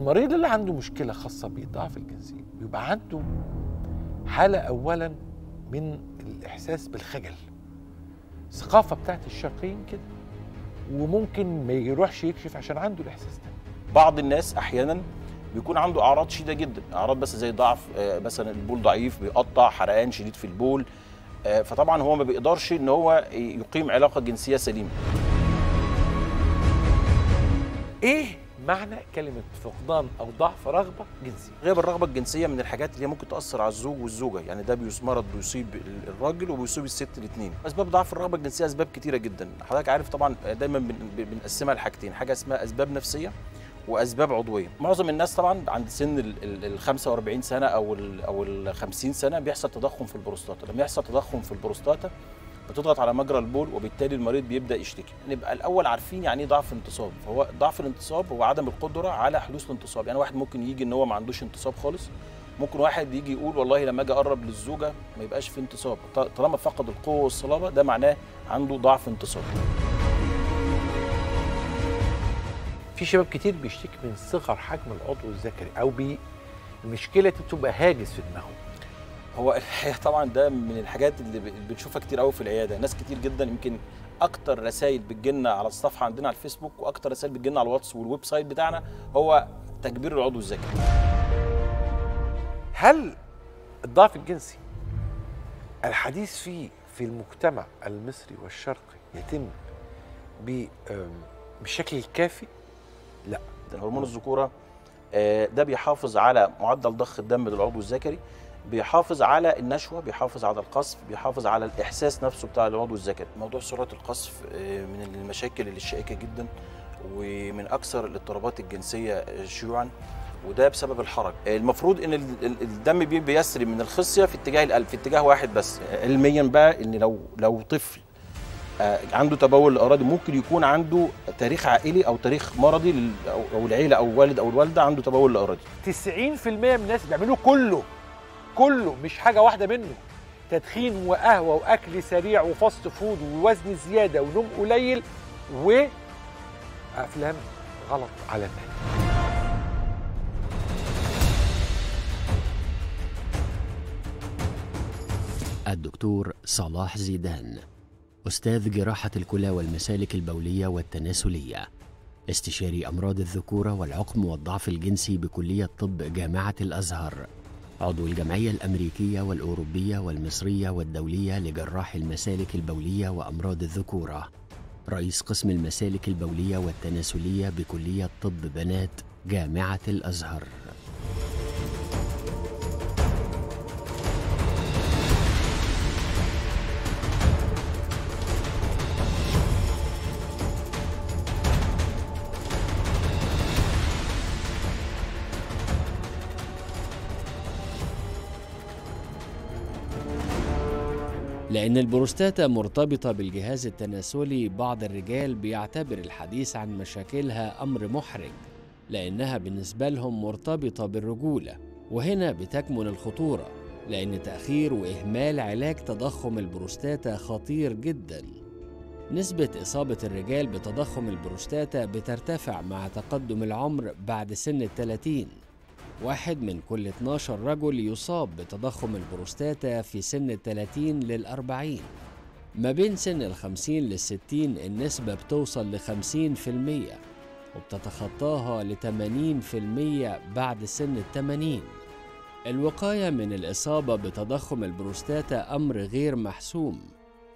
المريض اللي عنده مشكله خاصه بالضعف الجنسي بيبقى عنده حاله اولا من الاحساس بالخجل الثقافه بتاعت الشرقيين كده وممكن ما يروحش يكشف عشان عنده الاحساس ده بعض الناس احيانا بيكون عنده اعراض شديده جدا اعراض بس زي ضعف آه، مثلا البول ضعيف بيقطع حرقان شديد في البول آه، فطبعا هو ما بيقدرش ان هو يقيم علاقه جنسيه سليمه ايه معنى كلمة فقدان أو ضعف رغبة جنسية غياب الرغبة الجنسية من الحاجات اللي ممكن تأثر على الزوج والزوجة يعني ده مرض بيصيب الراجل وبيصيب الست الاثنين أسباب ضعف الرغبة الجنسية أسباب كتيرة جدا حضرتك عارف طبعا دايما بنقسمها لحاجتين حاجة اسمها أسباب نفسية واسباب عضويه معظم الناس طبعا عند سن ال 45 سنه او الـ او ال 50 سنه بيحصل تضخم في البروستاتا لما يحصل تضخم في البروستاتا بتضغط على مجرى البول وبالتالي المريض بيبدا يشتكي نبقى يعني الاول عارفين يعني ايه ضعف انتصاب فهو ضعف الانتصاب هو عدم القدره على حدوث الانتصاب يعني واحد ممكن يجي ان هو ما عندوش انتصاب خالص ممكن واحد يجي يقول والله لما اجي اقرب للزوجه ما يبقاش في انتصاب طالما فقد القوه والصلابه ده معناه عنده ضعف انتصاب في شباب كتير بيشتكي من صغر حجم العضو الذكري او بي المشكله بتبقى هاجس في دماغهم هو الحقيقه طبعا ده من الحاجات اللي بنشوفها كتير قوي في العياده ناس كتير جدا يمكن اكتر رسائل بتجينا على الصفحه عندنا على الفيسبوك واكتر رسائل بتجينا على الواتس والويب سايت بتاعنا هو تكبير العضو الذكري هل الضعف الجنسي الحديث فيه في المجتمع المصري والشرقي يتم بالشكل الكافي لا هرمون الذكوره آه، ده بيحافظ على معدل ضخ الدم للعضو الذكري بيحافظ على النشوه بيحافظ على القصف بيحافظ على الاحساس نفسه بتاع العضو الذكري موضوع سرعه القصف آه، من المشاكل اللي الشائكه جدا ومن اكثر الاضطرابات الجنسيه آه، شيوعا وده بسبب الحرج آه، المفروض ان الدم بيسري من الخصيه في اتجاه القلب في اتجاه واحد بس علميا بقى ان لو لو طفل عنده تبول الاراضي ممكن يكون عنده تاريخ عائلي او تاريخ مرضي او العيله او الوالد او الوالده عنده تبول الاراضي 90% من الناس بيعملوا كله كله مش حاجه واحده منه تدخين وقهوه واكل سريع وفاست فود ووزن زياده ونوم قليل وافلام غلط على النت الدكتور صلاح زيدان أستاذ جراحة الكلى والمسالك البولية والتناسلية استشاري أمراض الذكورة والعقم والضعف الجنسي بكلية طب جامعة الأزهر عضو الجمعية الأمريكية والأوروبية والمصرية والدولية لجراح المسالك البولية وأمراض الذكورة رئيس قسم المسالك البولية والتناسلية بكلية طب بنات جامعة الأزهر لأن البروستاتا مرتبطة بالجهاز التناسلي بعض الرجال بيعتبر الحديث عن مشاكلها أمر محرج لأنها بالنسبة لهم مرتبطة بالرجولة وهنا بتكمن الخطورة لأن تأخير وإهمال علاج تضخم البروستاتا خطير جدا نسبة إصابة الرجال بتضخم البروستاتا بترتفع مع تقدم العمر بعد سن الثلاثين واحد من كل 12 رجل يصاب بتضخم البروستاتا في سن ال 30 لل 40 ما بين سن ال 50 لل 60 النسبة بتوصل ل 50% وبتتخطاها ل 80% بعد سن ال 80 الوقاية من الإصابة بتضخم البروستاتا أمر غير محسوم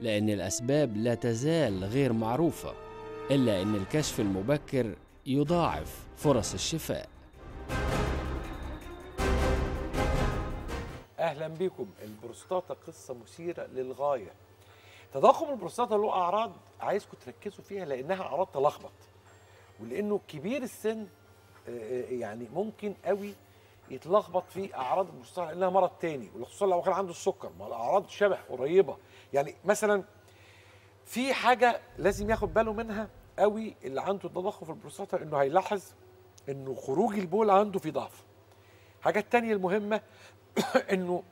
لأن الأسباب لا تزال غير معروفة إلا أن الكشف المبكر يضاعف فرص الشفاء اهلا بكم البروستاتا قصه مثيره للغايه تضخم البروستاتا له اعراض عايزكم تركزوا فيها لانها اعراض تلخبط ولانه كبير السن آه، آه، يعني ممكن قوي يتلخبط في اعراض البروستاتا لانها مرض تاني وخصوصا لو كان عنده السكر ما الاعراض شبه قريبه يعني مثلا في حاجه لازم ياخد باله منها قوي اللي عنده تضخم في البروستاتا انه هيلاحظ انه خروج البول عنده في ضعف الحاجه تانية المهمه انه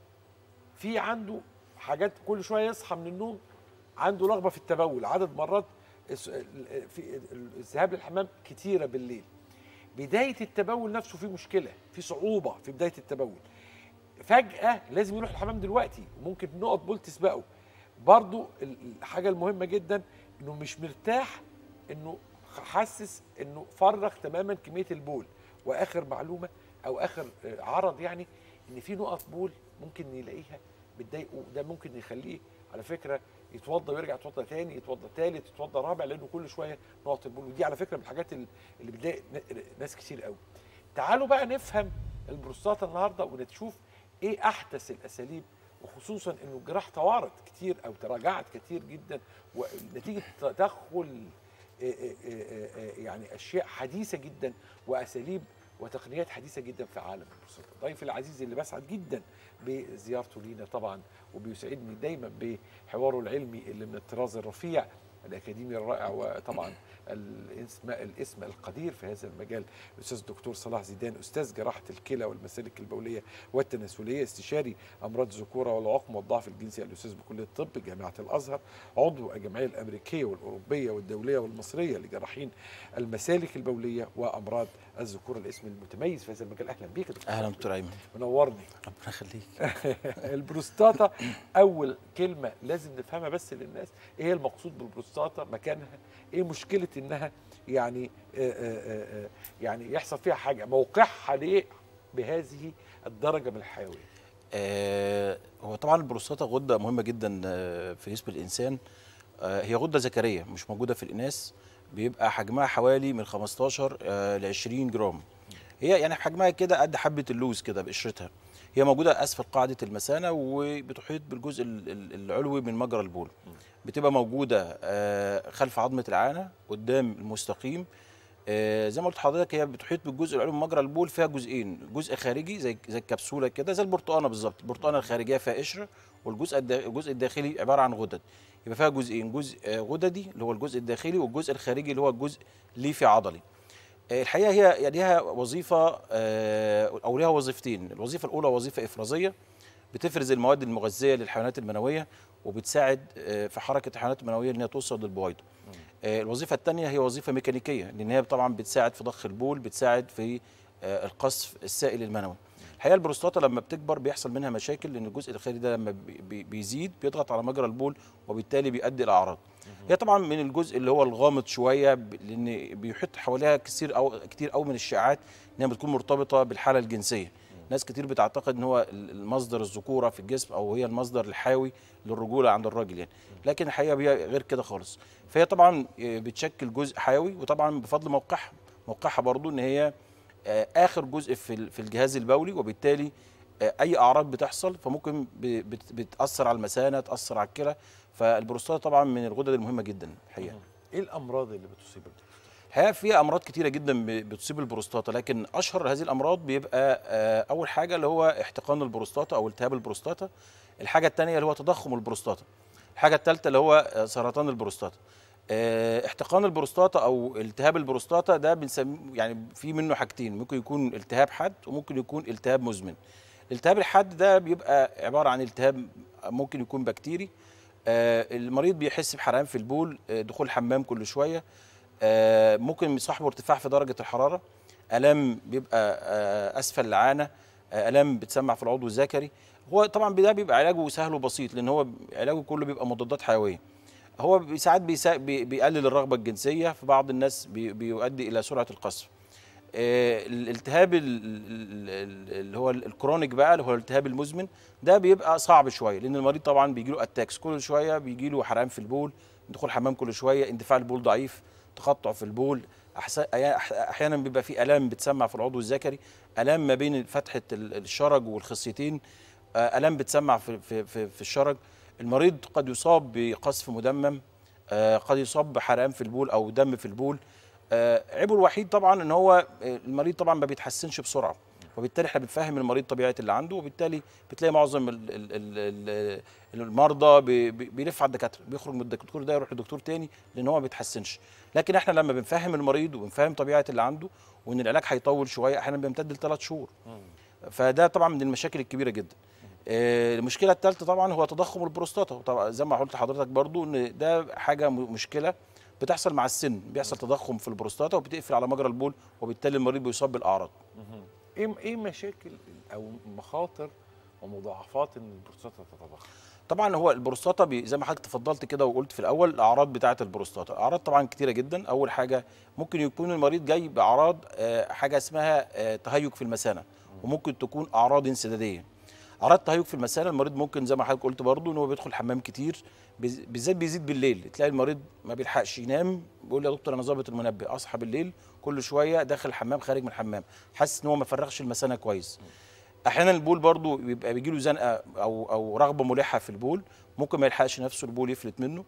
في عنده حاجات كل شويه يصحى من النوم عنده رغبه في التبول عدد مرات في الذهاب للحمام كتيره بالليل بدايه التبول نفسه في مشكله في صعوبه في بدايه التبول فجاه لازم يروح الحمام دلوقتي وممكن نقط بول تسبقه برضو الحاجه المهمه جدا انه مش مرتاح انه حاسس انه فرغ تماما كميه البول واخر معلومه او اخر آه، عرض يعني ان في نقط بول ممكن يلاقيها بتضايقه وده ممكن يخليه على فكره يتوضى ويرجع يتوضى تاني يتوضى تالت يتوضى رابع لانه كل شويه نقط البول ودي على فكره من الحاجات اللي بتضايق ناس كتير قوي. تعالوا بقى نفهم البروستاتا النهارده ونشوف ايه احدث الاساليب وخصوصا انه الجراح توارت كتير او تراجعت كتير جدا ونتيجه تدخل يعني اشياء حديثه جدا واساليب وتقنيات حديثه جدا في عالم البورصات ضيف العزيز اللي بسعد جدا بزيارته لينا طبعا وبيسعدني دايما بحواره العلمي اللي من الطراز الرفيع الاكاديمي الرائع وطبعا الاسم القدير في هذا المجال الاستاذ الدكتور صلاح زيدان استاذ جراحه الكلى والمسالك البوليه والتناسليه استشاري امراض الذكوره والعقم والضعف الجنسي الاستاذ بكليه الطب جامعه الازهر عضو الجمعيه الامريكيه والاوروبيه والدوليه والمصريه لجراحين المسالك البوليه وامراض الذكوره الاسم المتميز في هذا المجال اهلا بيك يا دكتور اهلا دكتور ايمن منورني ربنا يخليك البروستاتا اول كلمه لازم نفهمها بس للناس ايه المقصود بالبروستاتا مكانها ايه مشكله انها يعني آه، آه، آه، يعني يحصل فيها حاجه موقعها ليه بهذه الدرجه من الحيويه هو طبعا البروستاتا غده مهمه جدا في جسم الانسان هي غده ذكريه مش موجوده في الاناث بيبقى حجمها حوالي من 15 ل 20 جرام هي يعني حجمها كده قد حبه اللوز كده بقشرتها هي موجوده اسفل قاعده المثانه وبتحيط بالجزء العلوي من مجرى البول بتبقى موجوده آه، خلف عظمه العانه قدام المستقيم آه، زي ما قلت لحضرتك هي بتحيط بالجزء العلوي مجرى البول فيها جزئين جزء خارجي زي زي الكبسوله كده زي البرتقانه بالظبط البرتقانه الخارجيه فيها قشر والجزء الجزء الداخلي عباره عن غدد يبقى فيها جزئين جزء آه، غددي اللي هو الجزء الداخلي والجزء الخارجي اللي هو الجزء ليفي عضلي الحقيقه هي يعني ليها وظيفه او ليها وظيفتين الوظيفه الاولى وظيفه افرازيه بتفرز المواد المغذيه للحيوانات المنويه وبتساعد آه، في حركه الحيوانات المنويه ان هي توصل للبويضه. آه، الوظيفه الثانيه هي وظيفه ميكانيكيه لان هي طبعا بتساعد في ضخ البول بتساعد في آه، القصف السائل المنوي. الحقيقه البروستاتا لما بتكبر بيحصل منها مشاكل لان الجزء الخارجي ده لما بيزيد بيضغط على مجرى البول وبالتالي بيؤدي لاعراض. هي طبعا من الجزء اللي هو الغامض شويه لان بيحط حواليها كثير او كتير او من الشائعات انها بتكون مرتبطه بالحاله الجنسيه. ناس كتير بتعتقد ان هو المصدر الذكوره في الجسم او هي المصدر الحيوي للرجوله عند الراجل يعني لكن الحقيقه هي غير كده خالص فهي طبعا آه، بتشكل جزء حيوي وطبعا بفضل موقعها موقعها برضو ان هي آه، اخر جزء في في الجهاز البولي وبالتالي آه، اي اعراض بتحصل فممكن بتاثر على المثانه تاثر على الكلى فالبروستاتا طبعا من الغدد المهمه جدا الحقيقه ايه الامراض اللي بتصيب البروستاتا الحقيقه في امراض كتيره جدا بتصيب البروستاتا لكن اشهر هذه الامراض بيبقى آه، اول حاجه اللي هو احتقان البروستاتا او التهاب البروستاتا الحاجه الثانيه اللي هو تضخم البروستاتا الحاجه الثالثه اللي هو آه، سرطان البروستاتا آه، احتقان البروستاتا او التهاب البروستاتا ده بنسميه يعني في منه حاجتين ممكن يكون التهاب حاد وممكن يكون التهاب مزمن التهاب الحاد ده بيبقى عباره عن التهاب ممكن يكون بكتيري المريض بيحس بحرقان في البول دخول حمام كل شويه آه، ممكن يصاحبه ارتفاع في درجه الحراره الام بيبقى آه، اسفل العانه آه، الام بتسمع في العضو الذكري هو طبعا ده بيبقى علاجه سهل وبسيط لان هو علاجه كله بيبقى مضادات حيويه هو ساعات بيقلل الرغبه الجنسيه في بعض الناس بيؤدي الى سرعه القصف الالتهاب اللي هو الكرونيك بقى اللي هو الالتهاب المزمن ده بيبقى صعب شويه لان المريض طبعا بيجي له اتاكس كل شويه بيجي له حرقان في البول دخول حمام كل شويه اندفاع البول ضعيف تقطع في البول احيانا بيبقى في الام بتسمع في العضو الذكري الام ما بين فتحه الشرج والخصيتين آه، الام بتسمع في في في, في الشرج المريض قد يصاب بقذف مدمم آه، قد يصاب بحرقان في البول او دم في البول آه، عيبه الوحيد طبعا ان هو المريض طبعا ما بيتحسنش بسرعه وبالتالي احنا بنفهم المريض طبيعه اللي عنده وبالتالي بتلاقي معظم الـ الـ الـ المرضى بيلف على الدكاتره بيخرج من الدكتور ده يروح لدكتور تاني لان هو ما بيتحسنش لكن احنا لما بنفهم المريض وبنفهم طبيعه اللي عنده وان العلاج هيطول شويه احيانا بيمتد لثلاث شهور فده طبعا من المشاكل الكبيره جدا آه، المشكله الثالثه طبعا هو تضخم البروستاتا طبعا زي ما قلت لحضرتك برضو ان ده حاجه مشكله بتحصل مع السن بيحصل تضخم في البروستاتا وبتقفل على مجرى البول وبالتالي المريض بيصاب بالاعراض ايه ايه مشاكل او مخاطر ومضاعفات ان البروستاتا تتضخم؟ طبعا هو البروستاتا زي ما حضرتك تفضلت كده وقلت في الاول الاعراض بتاعه البروستاتا، اعراض طبعا كتيره جدا، اول حاجه ممكن يكون المريض جاي باعراض آه، حاجه اسمها آه، تهيج في المثانه وممكن تكون اعراض انسداديه. اعراض تهيج في المثانه المريض ممكن زي ما حضرتك قلت برضه ان هو بيدخل حمام كتير بالذات بيزيد بالليل، تلاقي المريض ما بيلحقش ينام بيقول يا دكتور انا ظابط المنبه اصحى بالليل كل شويه داخل الحمام خارج من الحمام حاسس ان هو ما فرغش المثانه كويس احيانا البول برضو بيبقى بيجي له زنقه او او رغبه ملحه في البول ممكن ما يلحقش نفسه البول يفلت منه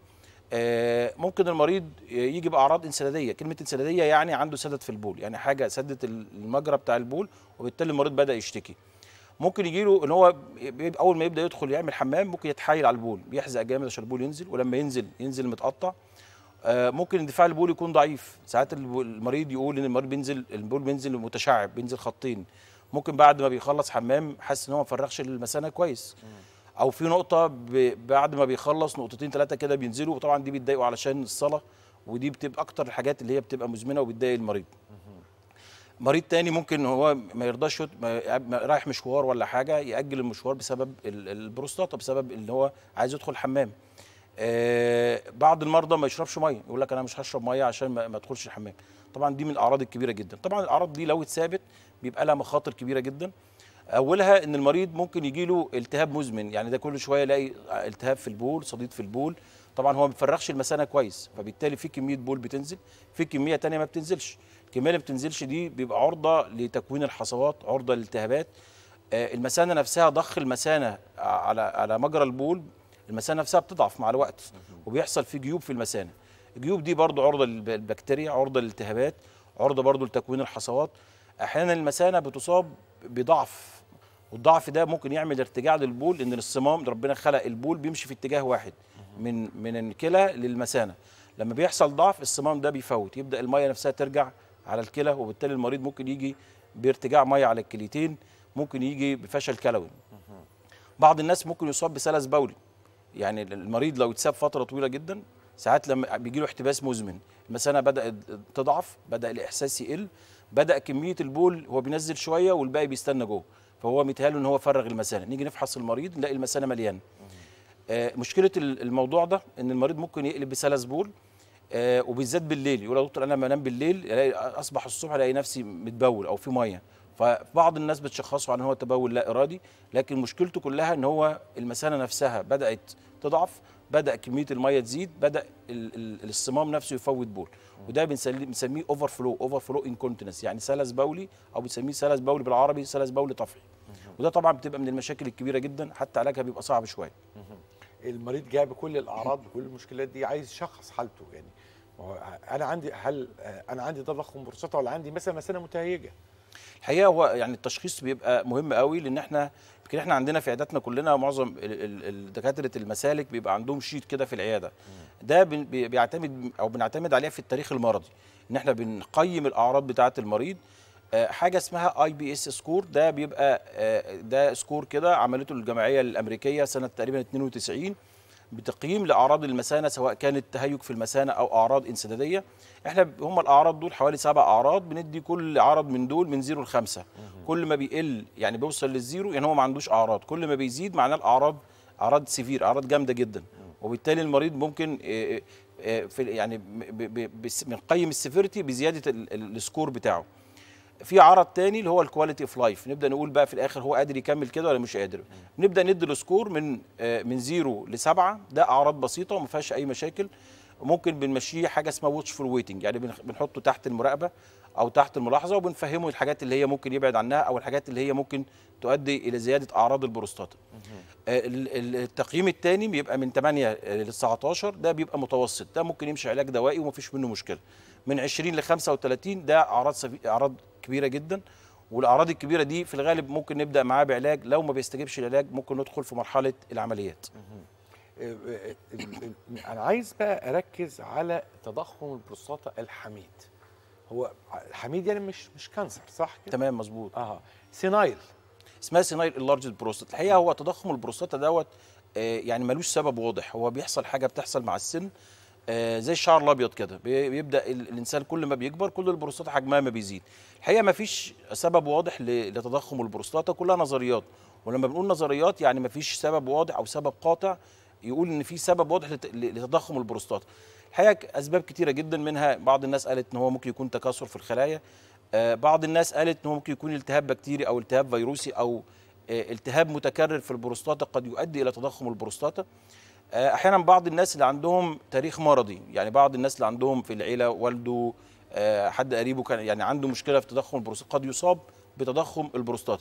آه، ممكن المريض يجي باعراض انسداديه كلمه انسداديه يعني عنده سدد في البول يعني حاجه سدت المجرى بتاع البول وبالتالي المريض بدا يشتكي ممكن يجي له ان هو اول ما يبدا يدخل يعمل حمام ممكن يتحايل على البول بيحزق جامد عشان البول ينزل ولما ينزل ينزل متقطع آه، ممكن اندفاع البول يكون ضعيف ساعات المريض يقول ان المريض بينزل البول بينزل متشعب بينزل خطين ممكن بعد ما بيخلص حمام حاسس ان هو ما فرغش المثانه كويس او في نقطه بعد ما بيخلص نقطتين ثلاثه كده بينزلوا وطبعا دي بتضايقه علشان الصلاه ودي بتبقى اكتر الحاجات اللي هي بتبقى مزمنه وبتضايق المريض مريض تاني ممكن هو ما يرضاش رايح مشوار ولا حاجه ياجل المشوار بسبب البروستاتا بسبب ان هو عايز يدخل حمام آه، بعض المرضى ما يشربش ميه يقول لك انا مش هشرب ميه عشان ما ادخلش الحمام طبعا دي من الاعراض الكبيره جدا طبعا الاعراض دي لو اتثابت بيبقى لها مخاطر كبيره جدا اولها ان المريض ممكن يجي له التهاب مزمن يعني ده كل شويه يلاقي التهاب في البول صديد في البول طبعا هو ما بيفرغش المثانه كويس فبالتالي في كميه بول بتنزل في كميه ثانيه ما بتنزلش الكميه اللي ما بتنزلش دي بيبقى عرضه لتكوين الحصوات عرضه للالتهابات آه، المثانه نفسها ضخ المثانه على على مجرى البول المثانه نفسها بتضعف مع الوقت وبيحصل في جيوب في المثانه الجيوب دي برضه عرضه للبكتيريا عرضه للالتهابات عرضه برضه لتكوين الحصوات احيانا المثانه بتصاب بضعف والضعف ده ممكن يعمل ارتجاع للبول ان الصمام ربنا خلق البول بيمشي في اتجاه واحد من من الكلى للمثانه لما بيحصل ضعف الصمام ده بيفوت يبدا الميه نفسها ترجع على الكلى وبالتالي المريض ممكن يجي بارتجاع ميه على الكليتين ممكن يجي بفشل كلوي بعض الناس ممكن يصاب بسلس بولي يعني المريض لو اتساب فتره طويله جدا ساعات لما بيجي له احتباس مزمن المثانه بدات تضعف بدا الاحساس يقل بدا كميه البول هو بينزل شويه والباقي بيستنى جوه فهو متهاله ان هو فرغ المثانه نيجي نفحص المريض نلاقي المثانه مليانه آه مشكله الموضوع ده ان المريض ممكن يقلب بسلس بول آه وبالذات بالليل يقول يا دكتور انا لما انام بالليل الاقي اصبح الصبح الاقي نفسي متبول او في ميه فبعض الناس بتشخصه ان هو تبول لا ارادي لكن مشكلته كلها ان هو المثانه نفسها بدات تضعف بدا كميه الميه تزيد بدا الصمام نفسه يفوت بول وده بنسميه اوفر فلو اوفر فلو انكونتنس يعني سلس بولي او بنسميه سلس بولي بالعربي سلس بولي طفحي وده طبعا بتبقى من المشاكل الكبيره جدا حتى علاجها بيبقى صعب شويه المريض جاي بكل الاعراض بكل المشكلات دي عايز يشخص حالته يعني انا عندي هل انا عندي تضخم بروستات ولا عندي مثلا مثانه متهيجه الحقيقه هو يعني التشخيص بيبقى مهم قوي لان احنا يمكن احنا عندنا في عياداتنا كلنا معظم دكاتره المسالك بيبقى عندهم شيت كده في العياده ده بيعتمد او بنعتمد عليه في التاريخ المرضي ان احنا بنقيم الاعراض بتاعه المريض آه، حاجه اسمها اي بي اس سكور ده بيبقى آه، ده سكور كده عملته الجمعيه الامريكيه سنه تقريبا 92 بتقييم لاعراض المثانه سواء كانت تهيج في المثانه او اعراض انسداديه احنا هم الاعراض دول حوالي سبع اعراض بندي كل عرض من دول من زيرو لخمسة كل ما بيقل يعني بيوصل للزيرو يعني هو ما عندوش اعراض كل ما بيزيد معناه الاعراض اعراض سيفير اعراض جامده جدا وبالتالي المريض ممكن آه، آه، آه، في يعني بنقيم السيفيرتي بزياده السكور بتاعه في عرض تاني اللي هو الكواليتي اوف لايف نبدا نقول بقى في الاخر هو قادر يكمل كده ولا مش قادر نبدا ندي السكور من آه، من زيرو لسبعه ده اعراض بسيطه وما فيهاش اي مشاكل ممكن بنمشيه حاجه اسمها واتش فور ويتنج يعني بنحطه تحت المراقبه او تحت الملاحظه وبنفهمه الحاجات اللي هي ممكن يبعد عنها او الحاجات اللي هي ممكن تؤدي الى زياده اعراض البروستاتا آه، التقييم الثاني بيبقى من 8 ل 19 ده بيبقى متوسط ده ممكن يمشي علاج دوائي ومفيش منه مشكله من 20 ل 35 ده اعراض اعراض كبيره جدا والاعراض الكبيره دي في الغالب ممكن نبدا معاه بعلاج لو ما بيستجبش العلاج ممكن ندخل في مرحله العمليات انا عايز بقى اركز على تضخم البروستاتا الحميد هو الحميد يعني مش مش كانسر صح كده تمام مظبوط اه سينايل اسمها سينايل اللارج بروستات الحقيقه هو تضخم البروستاتا دوت يعني ملوش سبب واضح هو بيحصل حاجه بتحصل مع السن آه، زي الشعر الابيض كده بيبدا الانسان كل ما بيكبر كل البروستاتا حجمها ما بيزيد الحقيقه ما فيش سبب واضح لتضخم البروستاتا كلها نظريات ولما بنقول نظريات يعني ما فيش سبب واضح او سبب قاطع يقول ان في سبب واضح لتضخم البروستاتا الحقيقه اسباب كتيره جدا منها بعض الناس قالت ان هو ممكن يكون تكاثر في الخلايا آه، بعض الناس قالت ان هو ممكن يكون التهاب بكتيري او التهاب فيروسي او آه، التهاب متكرر في البروستاتا قد يؤدي الى تضخم البروستاتا آه، احيانا بعض الناس اللي عندهم تاريخ مرضي يعني بعض الناس اللي عندهم في العيله والده آه، حد قريبه كان يعني عنده مشكله في تضخم البروستات قد يصاب بتضخم البروستات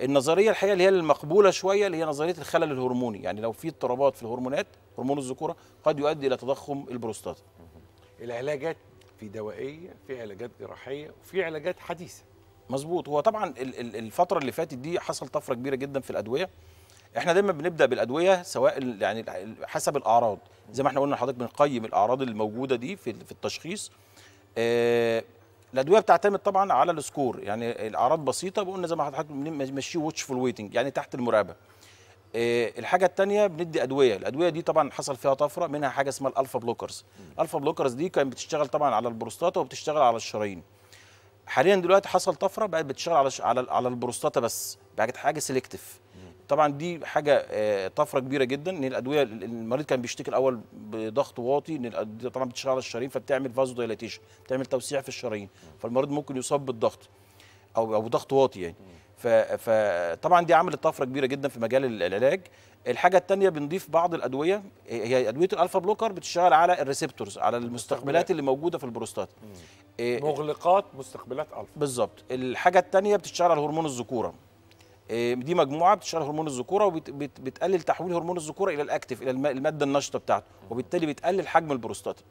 النظريه الحقيقه اللي هي المقبوله شويه اللي هي نظريه الخلل الهرموني يعني لو في اضطرابات في الهرمونات هرمون الذكوره قد يؤدي الى تضخم البروستات العلاجات في دوائيه في علاجات جراحيه وفي علاجات حديثه مظبوط هو طبعا الفتره اللي فاتت دي حصل طفره كبيره جدا في الادويه احنا دايما بنبدا بالادويه سواء يعني حسب الاعراض زي ما احنا قلنا لحضرتك بنقيم الاعراض الموجوده دي في في التشخيص آه، الادويه بتعتمد طبعا على السكور يعني الاعراض بسيطه بقولنا زي ما حضرتك بنمشيه فول ويتنج يعني تحت المراقبه آه، الحاجه الثانيه بندي ادويه الادويه دي طبعا حصل فيها طفره منها حاجه اسمها الالفا بلوكرز الالفا بلوكرز دي كانت بتشتغل طبعا على البروستاتا وبتشتغل على الشرايين حاليا دلوقتي حصل طفره بقت بتشتغل على على على البروستاتا بس بقت حاجه سيلكتيف طبعا دي حاجه آه، طفره كبيره جدا ان الادويه المريض كان بيشتكي الاول بضغط واطي ان طبعا بتشتغل على الشرايين فبتعمل فازو دايلاتيشن بتعمل توسيع في الشرايين فالمريض ممكن يصاب بالضغط او او ضغط واطي يعني فطبعا دي عملت طفره كبيره جدا في مجال العلاج الحاجه الثانيه بنضيف بعض الادويه هي ادويه الالفا بلوكر بتشتغل على الريسبتورز على المستقبلات اللي موجوده في البروستات مغلقات مستقبلات الفا بالظبط الحاجه الثانيه بتشتغل على هرمون الذكوره آه، دي مجموعه بتشتغل هرمون الذكوره وبتقلل تحويل هرمون الذكوره الى الاكتف الى الماده النشطه بتاعته وبالتالي بتقلل حجم البروستاتا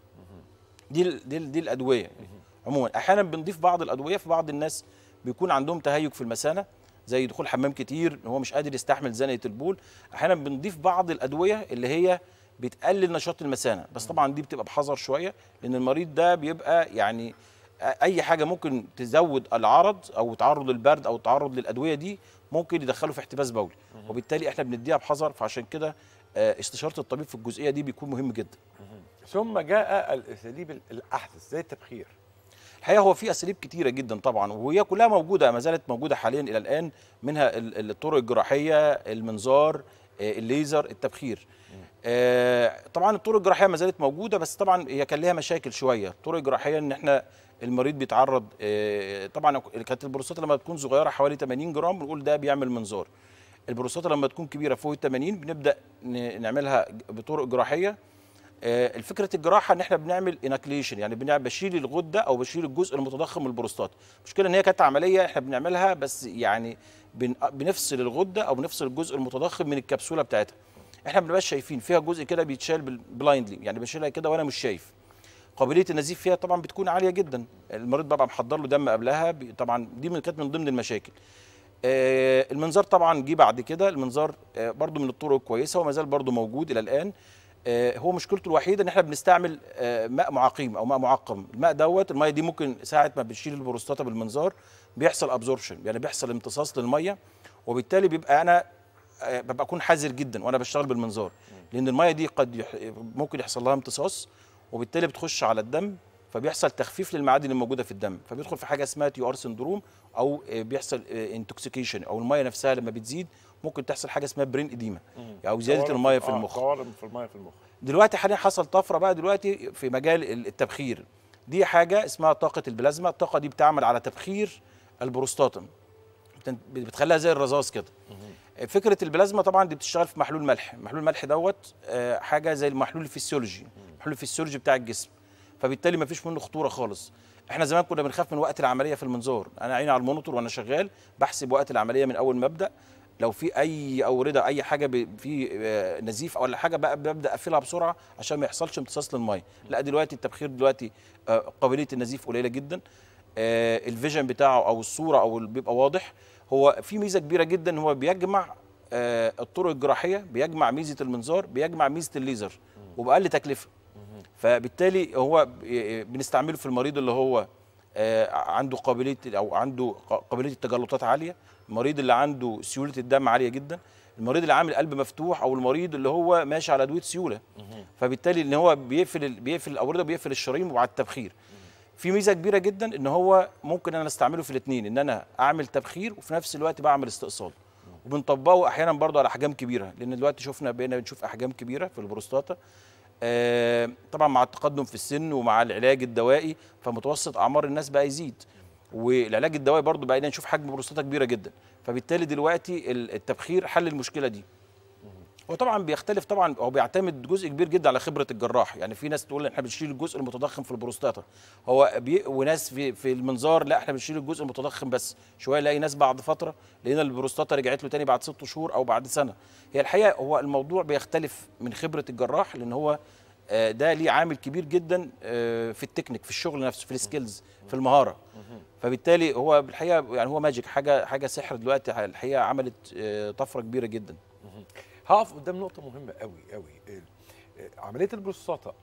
دي دي, دي الادويه يعني عموما احيانا بنضيف بعض الادويه في بعض الناس بيكون عندهم تهيج في المثانه زي دخول حمام كتير هو مش قادر يستحمل زنقه البول احيانا بنضيف بعض الادويه اللي هي بتقلل نشاط المثانه بس طبعا دي بتبقى بحذر شويه لان المريض ده بيبقى يعني اي حاجه ممكن تزود العرض او تعرض للبرد او تعرض للادويه دي ممكن يدخله في احتباس بولي وبالتالي احنا بنديها بحذر فعشان كده آه، استشاره الطبيب في الجزئيه دي بيكون مهم جدا ثم جاء الاساليب الاحدث زي التبخير الحقيقه هو في اساليب كتيره جدا طبعا وهي كلها موجوده ما زالت موجوده حاليا الى الان منها الطرق الجراحيه المنظار آه، الليزر التبخير آه، طبعا الطرق الجراحيه ما زالت موجوده بس طبعا هي كان لها مشاكل شويه الطرق الجراحيه ان احنا المريض بيتعرض آه، آه، طبعا كانت البروستاتا لما تكون صغيره حوالي 80 جرام بنقول ده بيعمل منظار البروستاتا لما تكون كبيره فوق ال 80 بنبدا نعملها بطرق جراحيه آه، الفكره الجراحه ان احنا بنعمل انكليشن يعني بنعمل بشيل الغده او بشيل الجزء المتضخم من البروستات المشكله ان هي كانت عمليه احنا بنعملها بس يعني بنفصل الغده او بنفصل الجزء المتضخم من الكبسوله بتاعتها احنا ما بنبقاش شايفين فيها جزء كده بيتشال بلايندلي يعني بشيلها كده وانا مش شايف قابليه النزيف فيها طبعا بتكون عاليه جدا المريض ببقى محضر له دم قبلها طبعا دي من كانت من ضمن المشاكل آه، المنظار طبعا جه بعد كده المنظار آه، برضو من الطرق الكويسه وما زال برضو موجود الى الان آه، هو مشكلته الوحيده ان احنا بنستعمل ماء معقيم او ماء معقم الماء دوت الميه دي ممكن ساعه ما بتشيل البروستاتا بالمنظار بيحصل ابزوربشن يعني بيحصل امتصاص للميه وبالتالي بيبقى انا ببقى اكون حذر جدا وانا بشتغل بالمنظار لان الميه دي قد يح... ممكن يحصل لها امتصاص وبالتالي بتخش على الدم فبيحصل تخفيف للمعادن الموجوده في الدم فبيدخل في حاجه اسمها تي ار سندروم او آه، بيحصل انتوكسيكيشن آه، او الميه نفسها لما بتزيد ممكن تحصل حاجه اسمها برين اديما او زياده الميه في آه، المخ قوارب في الميه في المخ دلوقتي حاليا حصل طفره بقى دلوقتي في مجال التبخير دي حاجه اسمها طاقه البلازما الطاقه دي بتعمل على تبخير البروستاتا بتخليها زي الرذاذ كده فكره البلازما طبعا دي بتشتغل في محلول ملح محلول الملح دوت آه، حاجه زي المحلول الفسيولوجي المحلول الفسيولوجي بتاع الجسم فبالتالي ما فيش منه خطوره خالص احنا زمان كنا بنخاف من وقت العمليه في المنظار انا عيني على المونيتور وانا شغال بحسب وقت العمليه من اول ما ابدا لو في اي اورده اي حاجه في آه، نزيف ولا حاجه بقى ببدا اقفلها بسرعه عشان ما يحصلش امتصاص للميه لا دلوقتي التبخير دلوقتي آه، قابليه النزيف قليله جدا الفيجن بتاعه او الصوره او بيبقى واضح هو في ميزه كبيره جدا هو بيجمع آه، الطرق الجراحيه بيجمع ميزه المنظار بيجمع ميزه الليزر وباقل تكلفه فبالتالي هو آه، بنستعمله في المريض اللي هو آه، عنده قابليه او عنده قابليه التجلطات عاليه المريض اللي عنده سيوله الدم عاليه جدا المريض اللي عامل قلب مفتوح او المريض اللي هو ماشي على ادويه سيوله فبالتالي ان هو بيقفل بيقفل الاورده بيقفل الشرايين وبعد التبخير في ميزه كبيره جدا ان هو ممكن انا استعمله في الاثنين ان انا اعمل تبخير وفي نفس الوقت بعمل استئصال وبنطبقه احيانا برضو على احجام كبيره لان دلوقتي شفنا بقينا بنشوف احجام كبيره في البروستاتا آه طبعا مع التقدم في السن ومع العلاج الدوائي فمتوسط اعمار الناس بقى يزيد والعلاج الدوائي برضو بقينا نشوف حجم بروستاتا كبيره جدا فبالتالي دلوقتي التبخير حل المشكله دي هو طبعا بيختلف طبعا هو بيعتمد جزء كبير جدا على خبره الجراح يعني في ناس تقول احنا بنشيل الجزء المتضخم في البروستاتا هو بي وناس في في المنظار لا احنا بنشيل الجزء المتضخم بس شويه لاقي ناس بعد فتره لقينا البروستاتا رجعت له تاني بعد ست شهور او بعد سنه هي الحقيقه هو الموضوع بيختلف من خبره الجراح لان هو آه، ده ليه عامل كبير جدا آه، في التكنيك في الشغل نفسه في السكيلز في المهاره فبالتالي هو بالحقيقه يعني هو ماجيك حاجه حاجه سحر دلوقتي الحقيقه عملت آه، طفره كبيره جدا هقف قدام نقطه مهمه قوي قوي عمليه البروستاتا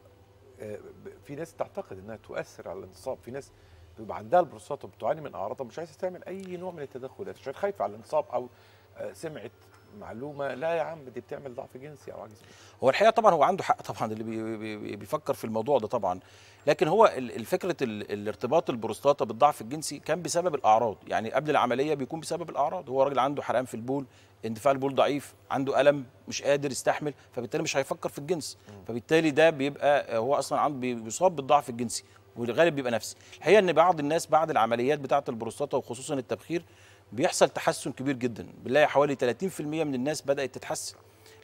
آه، في ناس تعتقد انها تؤثر على الانتصاب في ناس بيبقى عندها البروستاتا بتعاني من اعراضها مش عايزه تعمل اي نوع من التدخلات عشان خايفه على الانتصاب او آه، سمعت معلومه لا يا عم دي بتعمل ضعف جنسي او عجز هو الحقيقه طبعا هو عنده حق طبعا اللي بي بي بيفكر في الموضوع ده طبعا لكن هو الفكره الارتباط البروستاتا بالضعف الجنسي كان بسبب الاعراض يعني قبل العمليه بيكون بسبب الاعراض هو راجل عنده حرقان في البول اندفاع البول ضعيف عنده الم مش قادر يستحمل فبالتالي مش هيفكر في الجنس فبالتالي ده بيبقى هو اصلا عنده بيصاب بالضعف الجنسي والغالب بيبقى نفسي الحقيقه ان بعض الناس بعد العمليات بتاعه البروستاتا وخصوصا التبخير بيحصل تحسن كبير جدا بنلاقي حوالي 30% من الناس بدات تتحسن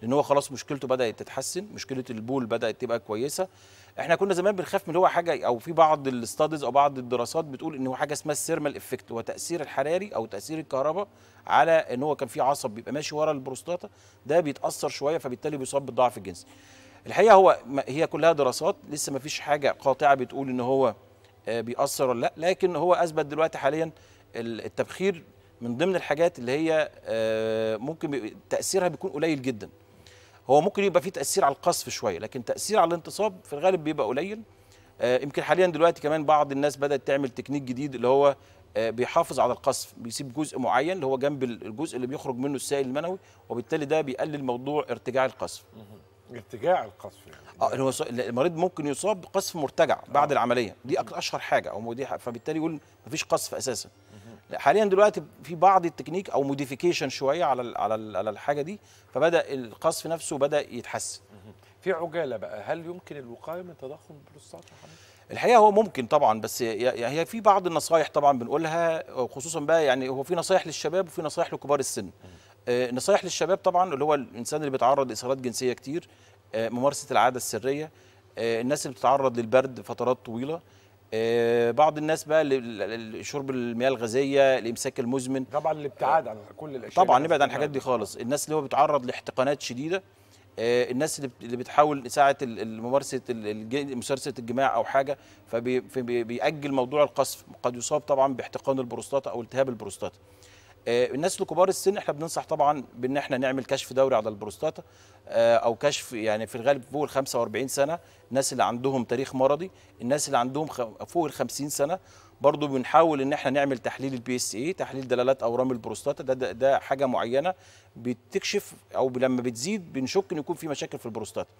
لان هو خلاص مشكلته بدات تتحسن مشكله البول بدات تبقى كويسه احنا كنا زمان بنخاف من هو حاجه او في بعض الاستاديز او بعض الدراسات بتقول ان هو حاجه اسمها السيرمال افكت هو تاثير الحراري او تاثير الكهرباء على ان هو كان في عصب بيبقى ماشي ورا البروستاتا ده بيتاثر شويه فبالتالي بيصاب بالضعف الجنسي الحقيقه هو هي كلها دراسات لسه ما فيش حاجه قاطعه بتقول ان هو آه، بيأثر ولا لا لكن هو اثبت دلوقتي حاليا التبخير من ضمن الحاجات اللي هي آه، ممكن تاثيرها بيكون قليل جدا هو ممكن يبقى فيه تاثير على القصف شويه لكن تاثير على الانتصاب في الغالب بيبقى قليل آه، يمكن حاليا دلوقتي كمان بعض الناس بدات تعمل تكنيك جديد اللي هو آه، بيحافظ على القصف بيسيب جزء معين اللي هو جنب الجزء اللي بيخرج منه السائل المنوي وبالتالي ده بيقلل موضوع ارتجاع القصف ارتجاع القصف يعني اه المريض ممكن يصاب بقصف مرتجع بعد العمليه دي اشهر حاجه او دي فبالتالي يقول مفيش قصف اساسا حاليا دلوقتي في بعض التكنيك او موديفيكيشن شويه على على على الحاجه دي فبدا القصف نفسه بدا يتحسن في عجاله بقى هل يمكن الوقايه من تضخم البروستات الحقيقه هو ممكن طبعا بس يعني هي في بعض النصايح طبعا بنقولها خصوصا بقى يعني هو في نصايح للشباب وفي نصايح لكبار السن آه، نصايح للشباب طبعا اللي هو الانسان اللي بيتعرض لاصابات جنسيه كتير آه، ممارسه العاده السريه آه، الناس اللي بتتعرض للبرد فترات طويله آه، بعض الناس بقى شرب المياه الغازيه الامساك المزمن طبعا الابتعاد عن كل الاشياء طبعا نبعد عن الحاجات دي خالص الناس اللي هو بيتعرض لاحتقانات شديده آه، الناس اللي بتحاول ساعه ممارسه ممارسه الجماع او حاجه فبيأجل موضوع القصف قد يصاب طبعا باحتقان البروستاتا او التهاب البروستاتا آه، الناس لكبار السن احنا بننصح طبعا بان احنا نعمل كشف دوري على البروستاتا آه، او كشف يعني في الغالب فوق ال 45 سنه الناس اللي عندهم تاريخ مرضي الناس اللي عندهم فوق ال 50 سنه برضو بنحاول ان احنا نعمل تحليل البي اس اي تحليل دلالات اورام البروستاتا ده, ده ده حاجه معينه بتكشف او لما بتزيد بنشك ان يكون في مشاكل في البروستاتا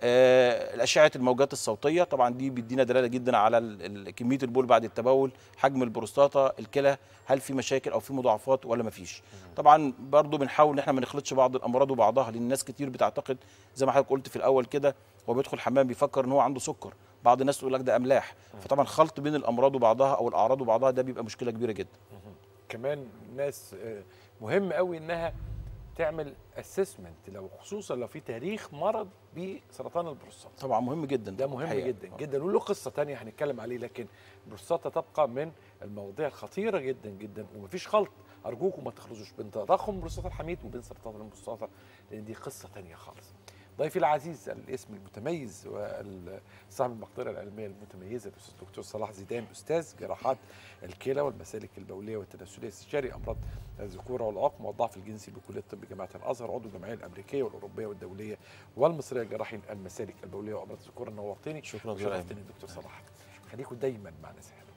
آه، الاشعه الموجات الصوتيه طبعا دي بيدينا دلاله جدا على كميه البول بعد التبول حجم البروستاتا الكلى هل في مشاكل او في مضاعفات ولا ما فيش طبعا برضو بنحاول ان احنا ما نخلطش بعض الامراض وبعضها لان الناس كتير بتعتقد زي ما حضرتك قلت في الاول كده هو بيدخل حمام بيفكر ان هو عنده سكر بعض الناس تقول لك ده املاح فطبعا خلط بين الامراض وبعضها او الاعراض وبعضها ده بيبقى مشكله كبيره جدا كمان ناس آه، مهم قوي انها تعمل اسسمنت لو خصوصا لو في تاريخ مرض بسرطان البروستاتا طبعا مهم جدا ده مهم حقيقة. جدا آه. جدا وله قصه ثانيه هنتكلم عليه لكن البروستاتا تبقى من المواضيع الخطيره جدا جدا ومفيش خلط ارجوكم ما تخلطوش بين تضخم البروستاتا الحميد وبين سرطان البروستاتا لان دي قصه ثانيه خالص ضيفي العزيز الاسم المتميز وصاحب المقدره العلميه المتميزه الاستاذ الدكتور صلاح زيدان استاذ جراحات الكلى والمسالك البوليه والتناسليه استشاري امراض الذكوره والعقم والضعف الجنسي بكليه الطب جامعه الازهر عضو الجمعيه الامريكيه والاوروبيه والدوليه والمصريه الجراحي المسالك البوليه وامراض الذكوره نورتني شكرا جزيلا دكتور صلاح خليكم دايما معنا سهل